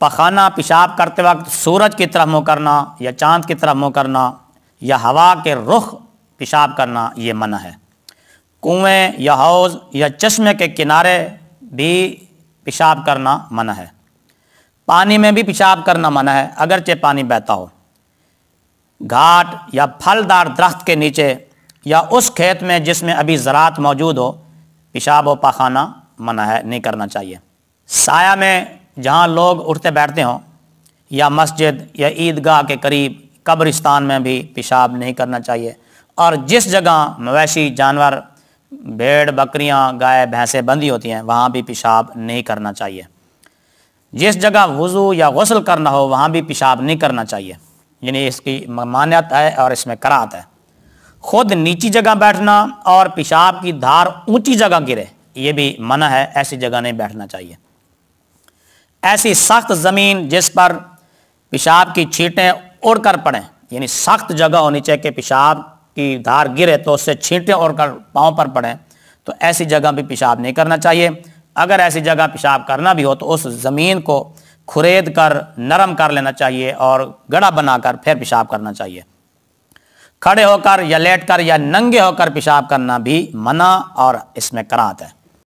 पखाना पेशाब करते वक्त सूरज की तरफ मुँह करना या चाँद की तरफ मुँह करना या हवा के रुख पेशाब करना ये मना है कुएँ या हौज़ या चश्मे के किनारे भी पेशाब करना मना है पानी में भी पेशाब करना मना है अगरचे पानी बहता हो घाट या फलदार दरख्त के नीचे या उस खेत में जिसमें अभी ज़रात मौजूद हो पेशाब व पाखाना मना है नहीं करना चाहिए साया में जहाँ लोग उठते बैठते हों या मस्जिद या ईदगाह के करीब कब्रिस्तान में भी पेशाब नहीं करना चाहिए और जिस जगह मवेशी जानवर भेड़ बकरियाँ गाय भैंसें बंदी होती हैं वहाँ भी पेशाब नहीं करना चाहिए जिस जगह वज़ू या गसल करना हो वहाँ भी पेशाब नहीं करना चाहिए यानी इसकी मान्यत है और इसमें करात है खुद नीची जगह बैठना और पेशाब की धार ऊंची जगह गिरे ये भी मना है ऐसी जगह नहीं बैठना चाहिए ऐसी सख्त ज़मीन जिस पर पेशाब की छींटें उड़ कर पड़ें यानी सख्त जगह होनी चाहिए कि पेशाब की धार गिरे तो उससे छींटें उड़ कर पाँव पर पड़ें तो ऐसी जगह भी पेशाब नहीं करना चाहिए अगर ऐसी जगह पेशाब करना भी हो तो उस ज़मीन को खुरेद कर नरम कर लेना चाहिए और गड़ा बनाकर फिर पेशाब करना चाहिए खड़े होकर या लेट कर या नंगे होकर पेशाब करना भी मना और इसमें करात है